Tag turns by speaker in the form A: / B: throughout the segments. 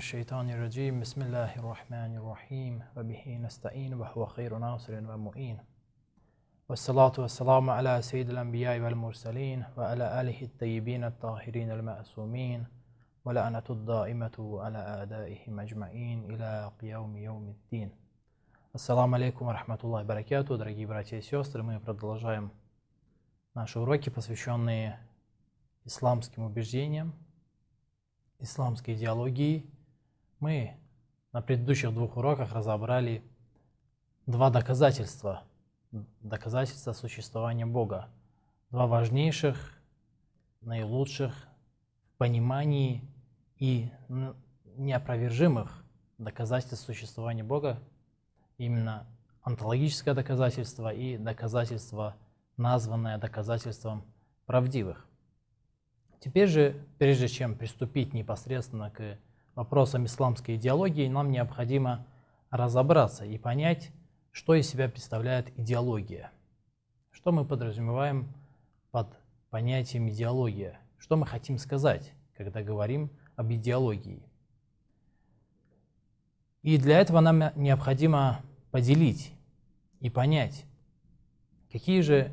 A: الشيطان الرجيم بسم الله الرحمن الرحيم وبه نستعين وهو خير ناصر ومؤين والصلاة والسلام على سيد الأنبياء والمرسلين وعلى آله الطيبين الطاهرين المأسومين ولعنة الدائمة على أعدائهم أجمعين إلى قيام يوم الدين Ассаламу алейкум рахматуллахи баракату, дорогие братья и сестры. Мы продолжаем наши уроки, посвященные исламским убеждениям, исламской идеологии Мы на предыдущих двух уроках разобрали два доказательства. Доказательства существования Бога. Два важнейших, наилучших в понимании и неопровержимых доказательств существования Бога. Именно онтологическое доказательство и доказательство, названное доказательством правдивых. Теперь же, прежде чем приступить непосредственно к вопросом исламской идеологии, нам необходимо разобраться и понять, что из себя представляет идеология. Что мы подразумеваем под понятием идеология? Что мы хотим сказать, когда говорим об идеологии? И для этого нам необходимо поделить и понять, какие же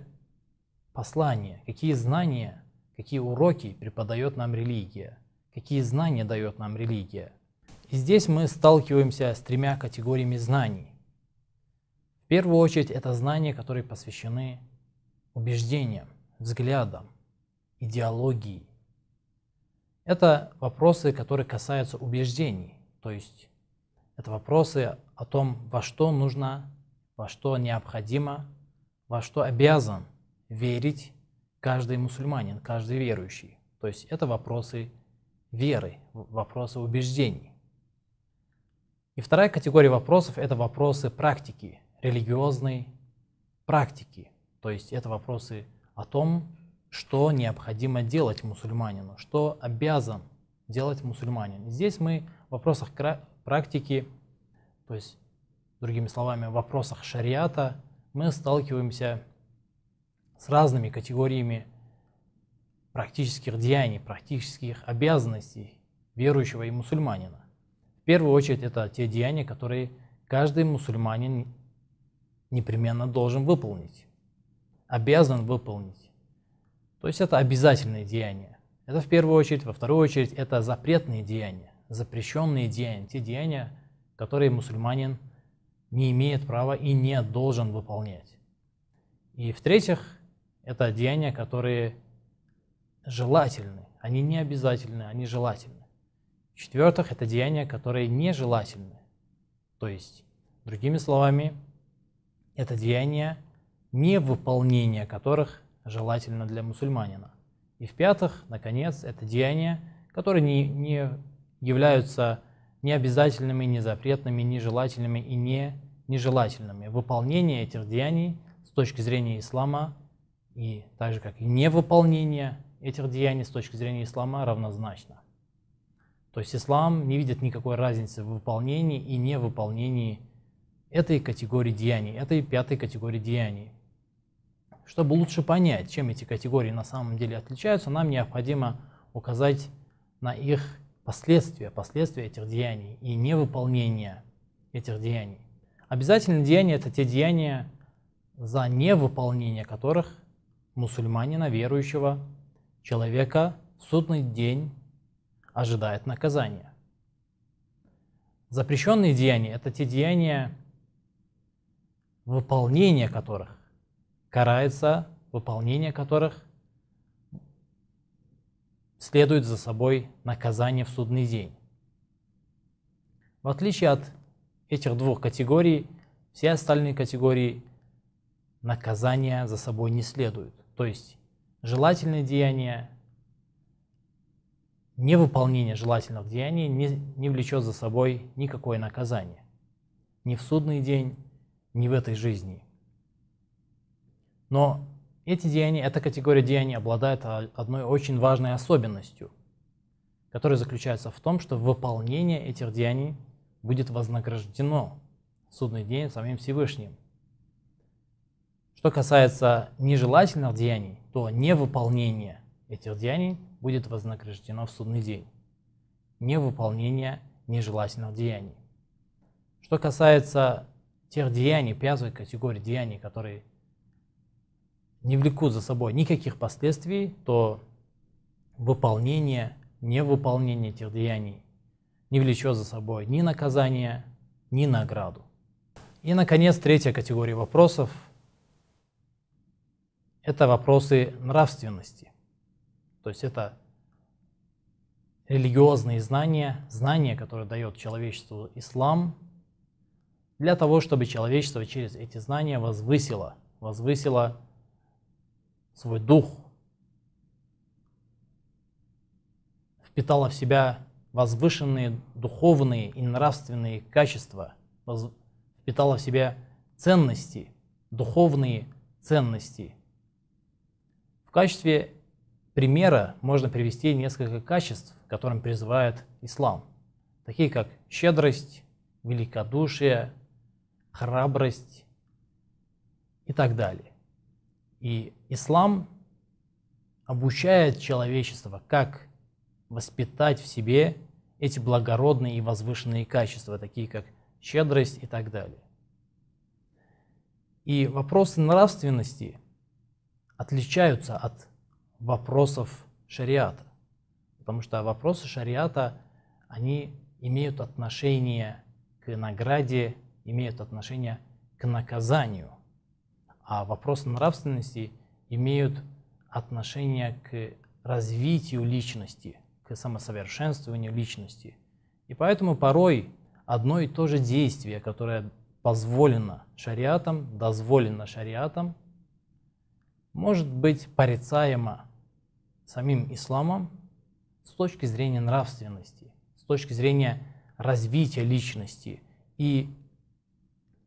A: послания, какие знания, какие уроки преподает нам религия – какие знания дает нам религия. И здесь мы сталкиваемся с тремя категориями знаний. В первую очередь это знания, которые посвящены убеждениям, взглядам, идеологии. Это вопросы, которые касаются убеждений, то есть это вопросы о том, во что нужно, во что необходимо, во что обязан верить каждый мусульманин, каждый верующий. То есть это вопросы веры, вопросы убеждений. И вторая категория вопросов – это вопросы практики, религиозной практики. То есть это вопросы о том, что необходимо делать мусульманину, что обязан делать мусульманин. Здесь мы в вопросах практики, то есть, другими словами, в вопросах шариата, мы сталкиваемся с разными категориями практических деяний, практических обязанностей верующего и мусульманина. В первую очередь это те деяния, которые каждый мусульманин непременно должен выполнить, обязан выполнить. То есть это обязательные деяния. Это в первую очередь. Во вторую очередь это запретные деяния, запрещенные деяния, те деяния, которые мусульманин не имеет права и не должен выполнять. И в-третьих, это деяния, которые желательны. Они не обязательны, они желательны. В-четвертых, это деяния, которые нежелательны. То есть, другими словами, это деяния, не невыполнение которых желательно для мусульманина. И в-пятых, наконец, это деяния, которые не, не являются необязательными, незапретными, нежелательными и не нежелательными. Выполнение этих деяний с точки зрения ислама и так же как и невыполнение этих деяний с точки зрения ислама равнозначно. То есть ислам не видит никакой разницы в выполнении и невыполнении этой категории деяний, этой пятой категории деяний. Чтобы лучше понять, чем эти категории на самом деле отличаются, нам необходимо указать на их последствия, последствия этих деяний и невыполнения этих деяний. Обязательно деяния – это те деяния, за невыполнение которых мусульманина верующего Человека в судный день ожидает наказание. Запрещенные деяния – это те деяния, выполнение которых карается, выполнение которых следует за собой наказание в судный день. В отличие от этих двух категорий, все остальные категории наказания за собой не следуют. То есть желательные деяния, невыполнение желательных деяний не, не влечет за собой никакое наказание. Ни в судный день, ни в этой жизни. Но эти деяния, эта категория деяний обладает одной очень важной особенностью, которая заключается в том, что выполнение этих деяний будет вознаграждено в судный день самим Всевышним – что касается нежелательных деяний, то невыполнение этих деяний будет вознаграждено в судный день. Невыполнение нежелательных деяний. Что касается тех деяний, пятой категории деяний, которые не влекут за собой никаких последствий, то выполнение, невыполнение этих деяний не влечет за собой ни наказание, ни награду. И, наконец, третья категория вопросов – это вопросы нравственности. То есть это религиозные знания, знания, которые дает человечеству ислам, для того, чтобы человечество через эти знания возвысило, возвысило свой дух, впитало в себя возвышенные духовные и нравственные качества, впитало в себя ценности, духовные ценности – качестве примера можно привести несколько качеств, которым призывает ислам, такие как щедрость, великодушие, храбрость и так далее. И ислам обучает человечество, как воспитать в себе эти благородные и возвышенные качества, такие как щедрость и так далее. И вопросы нравственности – отличаются от вопросов шариата. Потому что вопросы шариата, они имеют отношение к награде, имеют отношение к наказанию. А вопросы нравственности имеют отношение к развитию личности, к самосовершенствованию личности. И поэтому порой одно и то же действие, которое позволено шариатом, дозволено шариатом – может быть порицаема самим исламом с точки зрения нравственности, с точки зрения развития личности. И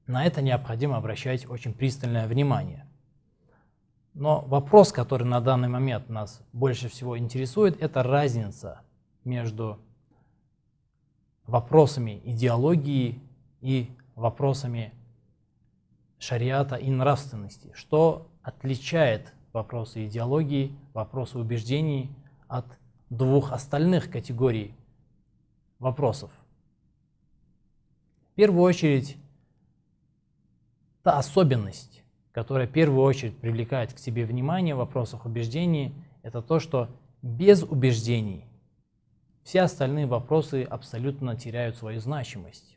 A: на это необходимо обращать очень пристальное внимание. Но вопрос, который на данный момент нас больше всего интересует, это разница между вопросами идеологии и вопросами шариата и нравственности, что отличает вопросы идеологии, вопросы убеждений от двух остальных категорий вопросов. В первую очередь, та особенность, которая в первую очередь привлекает к себе внимание в вопросах убеждений, это то, что без убеждений все остальные вопросы абсолютно теряют свою значимость.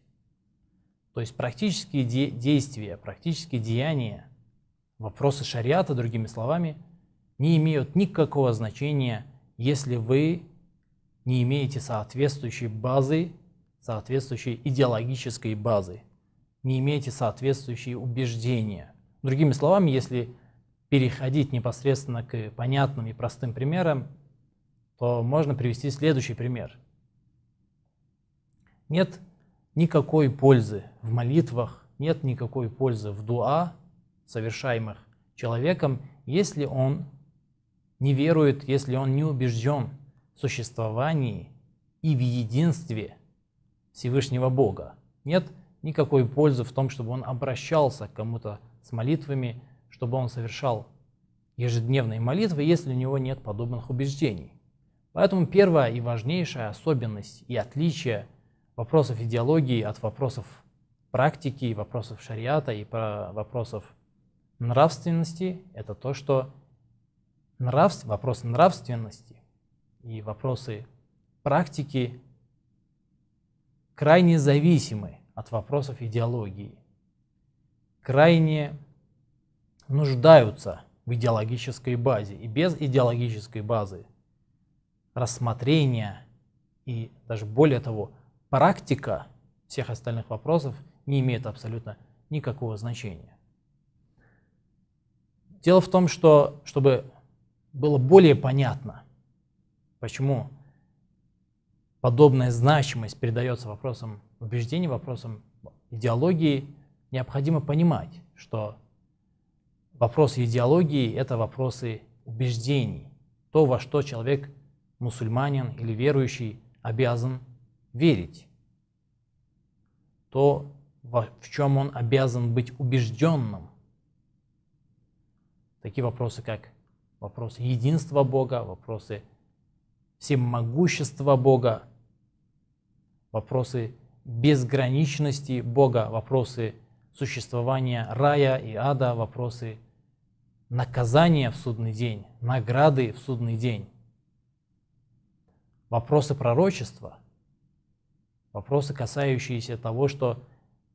A: То есть практические де действия, практические деяния, вопросы шариата, другими словами, не имеют никакого значения, если вы не имеете соответствующей базы, соответствующей идеологической базы, не имеете соответствующие убеждения. Другими словами, если переходить непосредственно к понятным и простым примерам, то можно привести следующий пример. Нет никакой пользы в молитвах, нет никакой пользы в дуа, совершаемых человеком, если он не верует, если он не убежден в существовании и в единстве Всевышнего Бога. Нет никакой пользы в том, чтобы он обращался к кому-то с молитвами, чтобы он совершал ежедневные молитвы, если у него нет подобных убеждений. Поэтому первая и важнейшая особенность и отличие вопросов идеологии от вопросов практики, вопросов шариата и про вопросов нравственности – это то, что нравств, вопросы нравственности и вопросы практики крайне зависимы от вопросов идеологии, крайне нуждаются в идеологической базе. И без идеологической базы рассмотрения и даже более того – практика всех остальных вопросов не имеет абсолютно никакого значения. Дело в том, что, чтобы было более понятно, почему подобная значимость передается вопросам убеждений, вопросам идеологии, необходимо понимать, что вопросы идеологии – это вопросы убеждений, то, во что человек, мусульманин или верующий, обязан верить, то, в чем он обязан быть убежденным. Такие вопросы, как вопросы единства Бога, вопросы всемогущества Бога, вопросы безграничности Бога, вопросы существования рая и ада, вопросы наказания в судный день, награды в судный день, вопросы пророчества – вопросы, касающиеся того, что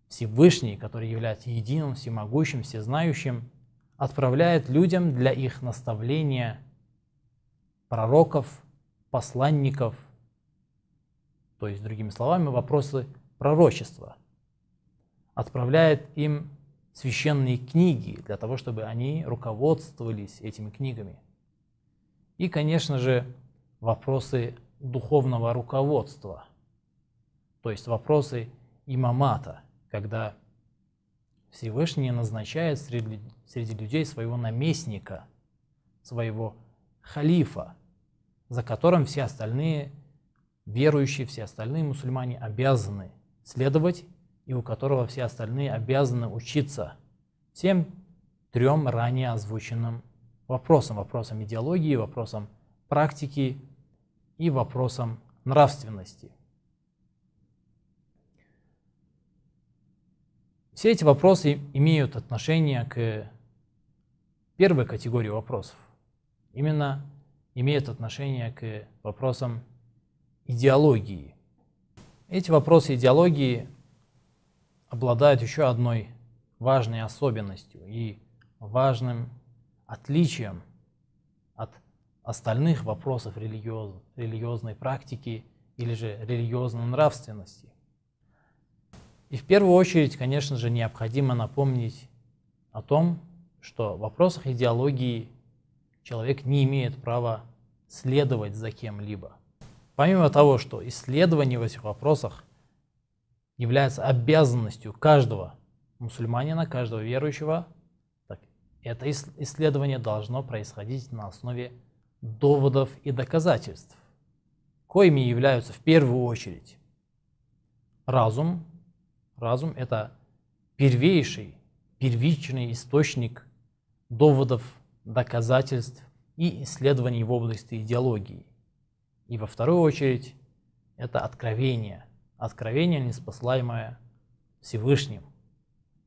A: Всевышний, который является единым, всемогущим, всезнающим, отправляет людям для их наставления пророков, посланников, то есть, другими словами, вопросы пророчества. Отправляет им священные книги для того, чтобы они руководствовались этими книгами. И, конечно же, вопросы духовного руководства – то есть вопросы имамата, когда Всевышний назначает среди, среди людей своего наместника, своего халифа, за которым все остальные верующие, все остальные мусульмане обязаны следовать, и у которого все остальные обязаны учиться всем трем ранее озвученным вопросам. Вопросам идеологии, вопросам практики и вопросам нравственности. Все эти вопросы имеют отношение к первой категории вопросов. Именно имеют отношение к вопросам идеологии. Эти вопросы идеологии обладают еще одной важной особенностью и важным отличием от остальных вопросов религиозной практики или же религиозной нравственности. И в первую очередь, конечно же, необходимо напомнить о том, что в вопросах идеологии человек не имеет права следовать за кем-либо. Помимо того, что исследование в этих вопросах является обязанностью каждого мусульманина, каждого верующего, так это исследование должно происходить на основе доводов и доказательств, коими являются в первую очередь разум, Разум – это первейший, первичный источник доводов, доказательств и исследований в области идеологии. И во вторую очередь – это откровение, откровение, неспослаемое Всевышним.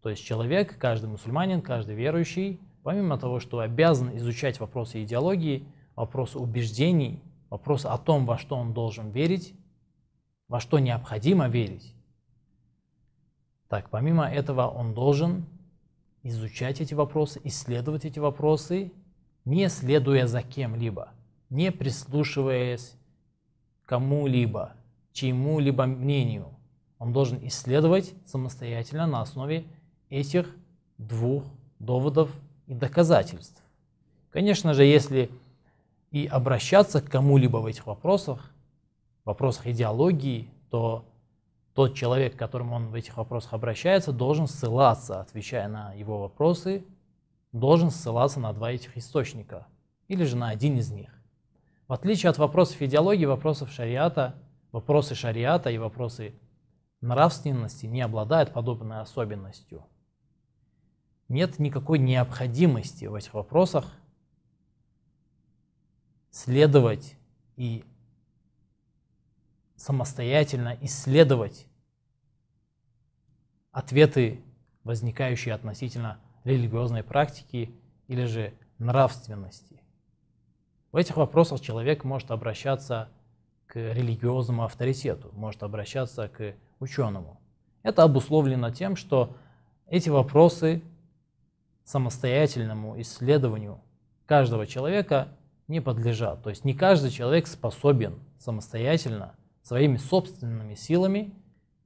A: То есть человек, каждый мусульманин, каждый верующий, помимо того, что обязан изучать вопросы идеологии, вопросы убеждений, вопрос о том, во что он должен верить, во что необходимо верить, так, помимо этого он должен изучать эти вопросы, исследовать эти вопросы, не следуя за кем-либо, не прислушиваясь кому-либо, чьему-либо мнению. Он должен исследовать самостоятельно на основе этих двух доводов и доказательств. Конечно же, если и обращаться к кому-либо в этих вопросах, вопросах идеологии, то тот человек, к которому он в этих вопросах обращается, должен ссылаться, отвечая на его вопросы, должен ссылаться на два этих источника или же на один из них. В отличие от вопросов идеологии, вопросов шариата, вопросы шариата и вопросы нравственности не обладают подобной особенностью. Нет никакой необходимости в этих вопросах следовать и самостоятельно исследовать ответы, возникающие относительно религиозной практики или же нравственности. В этих вопросах человек может обращаться к религиозному авторитету, может обращаться к ученому. Это обусловлено тем, что эти вопросы самостоятельному исследованию каждого человека не подлежат. То есть не каждый человек способен самостоятельно своими собственными силами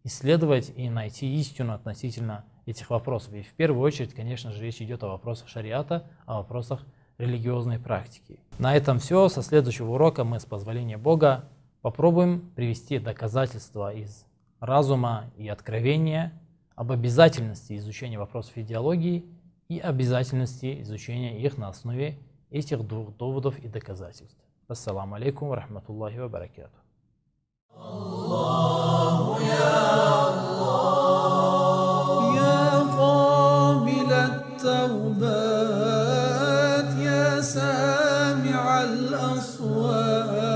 A: исследовать и найти истину относительно этих вопросов. И в первую очередь, конечно же, речь идет о вопросах шариата, о вопросах религиозной практики. На этом все. Со следующего урока мы, с позволения Бога, попробуем привести доказательства из разума и откровения об обязательности изучения вопросов идеологии и обязательности изучения их на основе этих двух доводов и доказательств. Ассаламу алейкум, рахматуллахи ва баракату. الله يا الله يا قابل التوبات يا سامع الأصوات